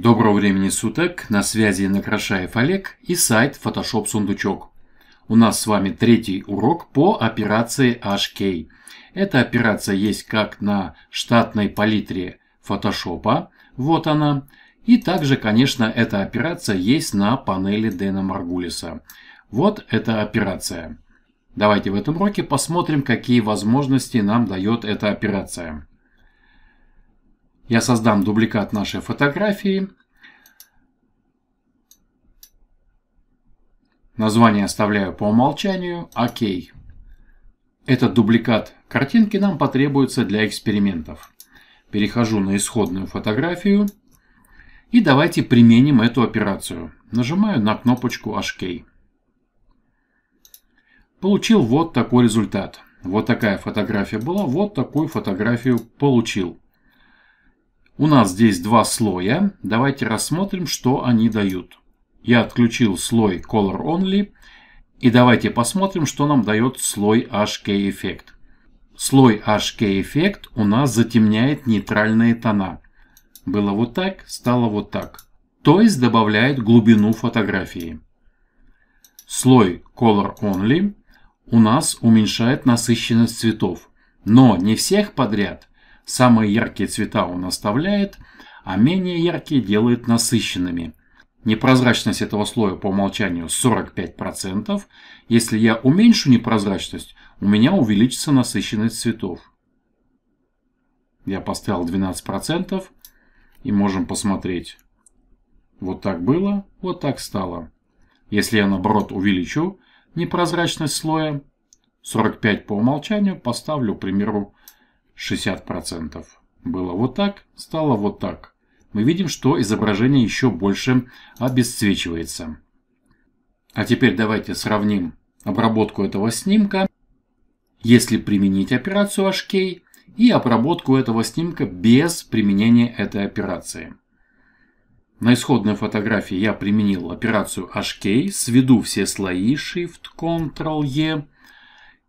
Доброго времени суток, на связи Накрашаев Олег и сайт Photoshop Сундучок. У нас с вами третий урок по операции HK. Эта операция есть как на штатной палитре Photoshop, вот она, и также, конечно, эта операция есть на панели Дэна Маргулиса. Вот эта операция. Давайте в этом уроке посмотрим, какие возможности нам дает эта операция. Я создам дубликат нашей фотографии. Название оставляю по умолчанию «Окей». Этот дубликат картинки нам потребуется для экспериментов. Перехожу на исходную фотографию. И давайте применим эту операцию. Нажимаю на кнопочку HK. Получил вот такой результат. Вот такая фотография была, вот такую фотографию получил. У нас здесь два слоя. Давайте рассмотрим, что они дают. Я отключил слой Color Only. И давайте посмотрим, что нам дает слой HK Effect. Слой HK Effect у нас затемняет нейтральные тона. Было вот так, стало вот так. То есть добавляет глубину фотографии. Слой Color Only у нас уменьшает насыщенность цветов. Но не всех подряд, Самые яркие цвета он оставляет, а менее яркие делает насыщенными. Непрозрачность этого слоя по умолчанию 45%. Если я уменьшу непрозрачность, у меня увеличится насыщенность цветов. Я поставил 12% и можем посмотреть. Вот так было, вот так стало. Если я наоборот увеличу непрозрачность слоя, 45 по умолчанию поставлю, к примеру, 60%. Было вот так, стало вот так. Мы видим, что изображение еще больше обесцвечивается. А теперь давайте сравним обработку этого снимка, если применить операцию HK, и обработку этого снимка без применения этой операции. На исходной фотографии я применил операцию HK, сведу все слои Shift, Ctrl, E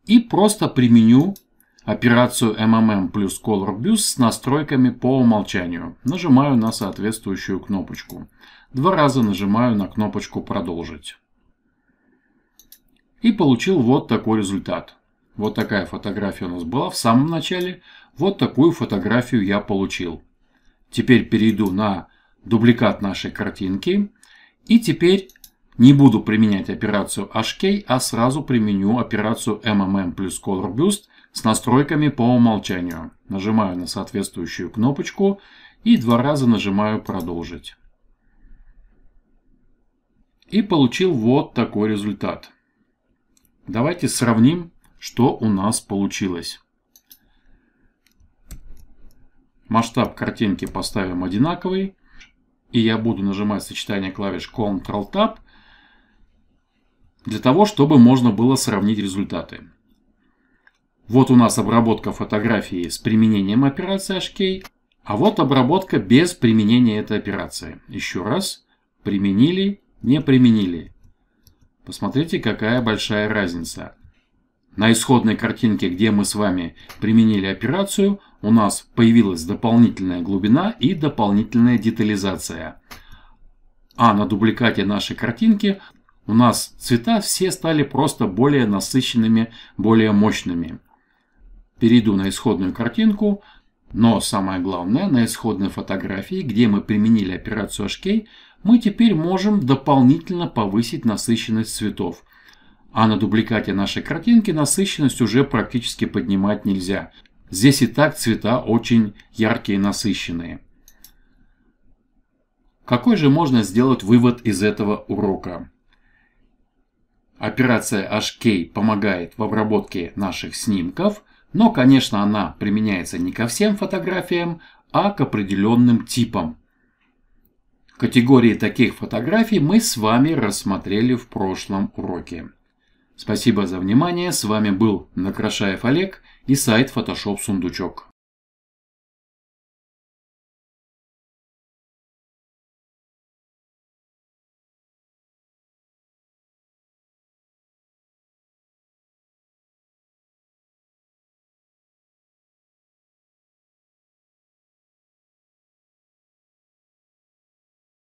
и просто применю операцию MMM плюс Color Bus с настройками по умолчанию. Нажимаю на соответствующую кнопочку. Два раза нажимаю на кнопочку «Продолжить». И получил вот такой результат. Вот такая фотография у нас была в самом начале. Вот такую фотографию я получил. Теперь перейду на дубликат нашей картинки. И теперь не буду применять операцию HK, а сразу применю операцию MMM плюс Color Boost – с настройками по умолчанию. Нажимаю на соответствующую кнопочку и два раза нажимаю «Продолжить». И получил вот такой результат. Давайте сравним, что у нас получилось. Масштаб картинки поставим одинаковый. И я буду нажимать сочетание клавиш Ctrl-Tab для того, чтобы можно было сравнить результаты. Вот у нас обработка фотографии с применением операции HK, а вот обработка без применения этой операции. Еще раз. Применили, не применили. Посмотрите, какая большая разница. На исходной картинке, где мы с вами применили операцию, у нас появилась дополнительная глубина и дополнительная детализация. А на дубликате нашей картинки у нас цвета все стали просто более насыщенными, более мощными перейду на исходную картинку, но самое главное, на исходной фотографии, где мы применили операцию HK, мы теперь можем дополнительно повысить насыщенность цветов. А на дубликате нашей картинки насыщенность уже практически поднимать нельзя. Здесь и так цвета очень яркие и насыщенные. Какой же можно сделать вывод из этого урока? Операция HK помогает в обработке наших снимков – но, конечно, она применяется не ко всем фотографиям, а к определенным типам. Категории таких фотографий мы с вами рассмотрели в прошлом уроке. Спасибо за внимание. С вами был Накрашаев Олег и сайт Photoshop Сундучок.